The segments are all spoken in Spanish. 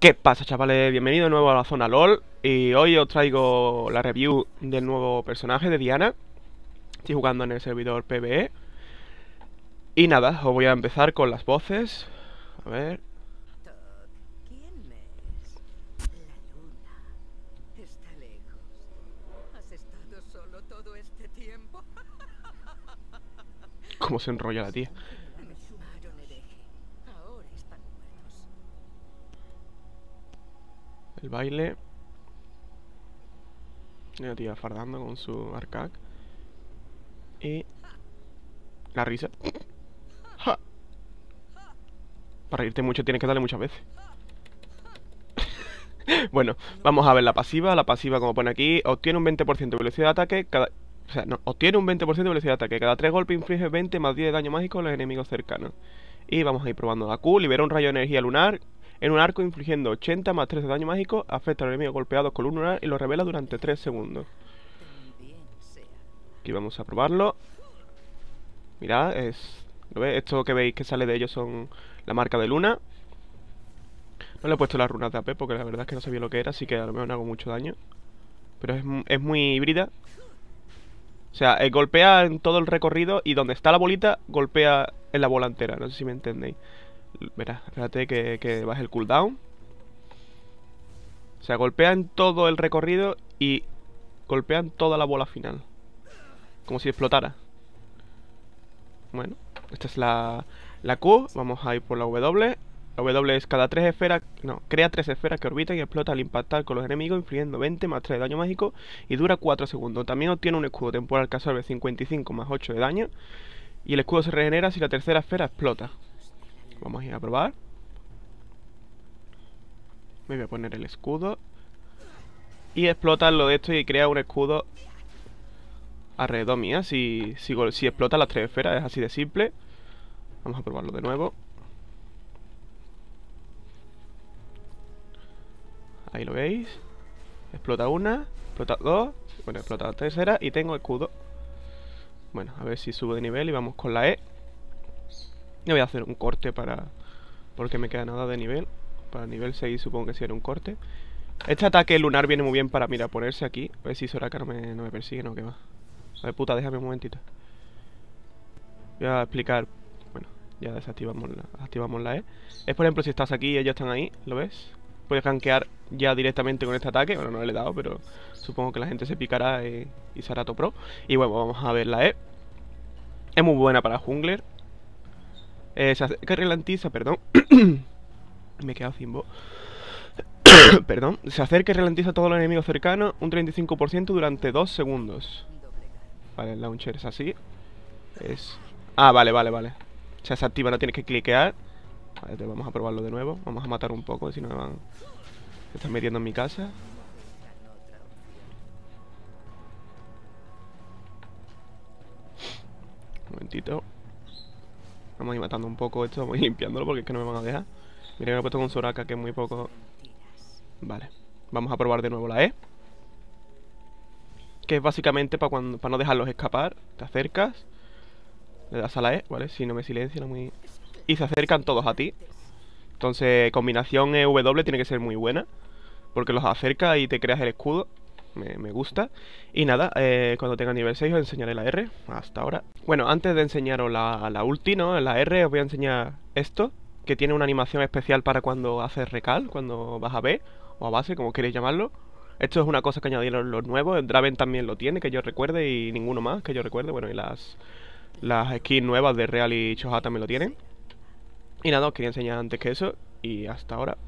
¿Qué pasa chavales? bienvenido de nuevo a la zona LOL Y hoy os traigo la review del nuevo personaje de Diana Estoy jugando en el servidor PBE Y nada, os voy a empezar con las voces A ver... ¿Cómo se enrolla la tía? El baile. La tía fardando con su arcac. Y. La risa. Para irte mucho tienes que darle muchas veces. bueno, vamos a ver la pasiva. La pasiva, como pone aquí, obtiene un 20% de velocidad de ataque cada. O sea, no, obtiene un 20% de velocidad de ataque. Cada 3 golpes inflige 20 más 10 de daño mágico a los enemigos cercanos. Y vamos a ir probando la Q. Libera un rayo de energía lunar en un arco infligiendo 80 más 3 de daño mágico, afecta al enemigo golpeado con un y lo revela durante 3 segundos. Aquí vamos a probarlo. Mirad, es... ¿lo Esto que veis que sale de ellos son la marca de luna. No le he puesto la runa de AP porque la verdad es que no sabía lo que era, así que a lo mejor no hago mucho daño. Pero es, muy híbrida. O sea, eh, golpea en todo el recorrido y donde está la bolita, golpea en la volantera, No sé si me entendéis. Verá, espérate que, que baje el cooldown. O sea, golpean todo el recorrido y golpean toda la bola final. Como si explotara. Bueno, esta es la, Q. Vamos a ir por la W. La W es cada tres esferas... No, crea tres esferas que orbitan y explota al impactar con los enemigos, infligiendo 20 más 3 de daño mágico y dura 4 segundos. También obtiene un escudo temporal que absorbe 55 más 8 de daño y el escudo se regenera si la tercera esfera explota. Vamos a ir a probar. Me voy a poner el escudo. Y explota lo de esto y crea un escudo alrededor mía. Si, si explota las tres esferas, es así de simple. Vamos a probarlo de nuevo. Ahí lo veis. Explota una, explota dos, bueno, explota la tercera y tengo escudo. Bueno, a ver si subo de nivel y vamos con la E. Yo voy a hacer un corte para... Porque me queda nada de nivel. Para nivel 6 supongo que sí era un corte. Este ataque lunar viene muy bien para, mira, ponerse aquí. A ver si Soraka no me, no me persigue, no, que va. A ver, puta, déjame un momentito. Voy a explicar. Bueno, ya desactivamos la, activamos la E. Es, por ejemplo, si estás aquí y ellos están ahí, ¿lo ves? Puedes gankear ya directamente con este ataque. Bueno, no le he dado, pero supongo que la gente se picará eh, y, y hará pro. Y bueno, vamos a ver la E. Es muy buena para jungler. Eh, se acerca y ralentiza, perdón. Me he quedado sin voz. perdón. Se acerca y ralentiza a todos los enemigos cercanos un 35% durante 2 segundos. Vale, el launcher es así. Es... Ah, vale, vale, vale. O sea, se activa, no tienes que cliquear. Vale, te vamos a probarlo de nuevo. Vamos a matar un poco, si no me van... Se están metiendo en mi casa. Un momentito. Vamos a ir matando un poco esto, vamos a ir limpiándolo porque es que no me van a dejar. Mira que me he puesto con Soraka, que es muy poco... Vale. Vamos a probar de nuevo la E. Que es básicamente para cuando para no dejarlos escapar. Te acercas. Le das a la E, ¿vale? Si no me silencian, muy... Y se acercan todos a ti. Entonces, combinación EW tiene que ser muy buena. Porque los acerca y te creas el escudo me, gusta. Y nada, eh, cuando tenga nivel 6 os enseñaré la R, hasta ahora. Bueno, antes de enseñaros la, la ulti, ¿no? La R os voy a enseñar esto, que tiene una animación especial para cuando haces recal, cuando vas a B, o a base, como queréis llamarlo. Esto es una cosa que añadieron los nuevos, Draven también lo tiene, que yo recuerde, y ninguno más que yo recuerde. Bueno, y las, las skins nuevas de Real y Choja también lo tienen. Y nada, os quería enseñar antes que eso, y hasta ahora.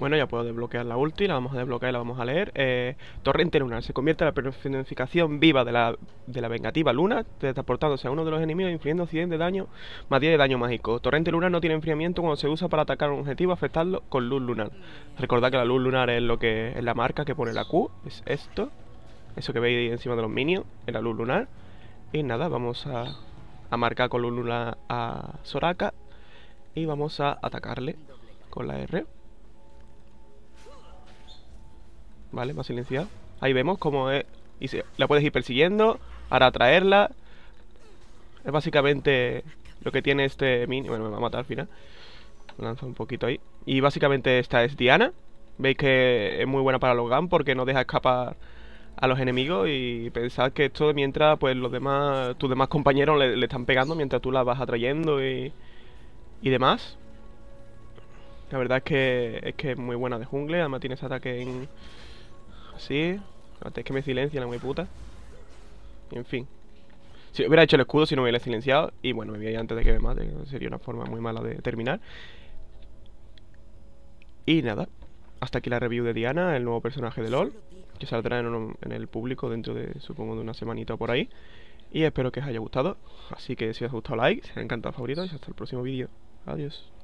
Bueno, ya puedo desbloquear la ulti, la vamos a desbloquear y la vamos a leer. Eh, torrente lunar, se convierte en la personificación viva de la, vengativa luna, transportándose a uno de los enemigos infligiendo 100 de daño más 10 de daño mágico. Torrente lunar no tiene enfriamiento cuando se usa para atacar un objetivo afectarlo con luz lunar. Recordad que la luz lunar es lo que es la marca que pone la Q, es esto, eso que veis encima de los minions, es la luz lunar. Y nada, vamos a, a marcar con luz lunar a Soraka y vamos a atacarle con la R. Vale, más silenciado. Ahí vemos cómo es... Y se, la puedes ir persiguiendo, ahora atraerla. Es básicamente lo que tiene este mini... Bueno, me va a matar al final. lanza un poquito ahí. Y básicamente esta es Diana. Veis que es muy buena para los porque no deja escapar a los enemigos y pensad que esto mientras pues los demás tus demás compañeros le, están pegando mientras tú la vas atrayendo y, y demás la verdad es que es que es muy buena de jungle además tiene ese ataque en, Así. Antes que me silencia la muy puta. En fin. Si hubiera hecho el escudo, si no me hubiera silenciado. Y bueno, me voy antes de que me mate. Sería una forma muy mala de terminar. Y nada. Hasta aquí la review de Diana, el nuevo personaje de LOL. Que saldrá en, el público dentro de, supongo, de una semanita por ahí. Y espero que os haya gustado. Así que si os ha gustado, like. se os encantado, favoritos, Y hasta el próximo vídeo. Adiós.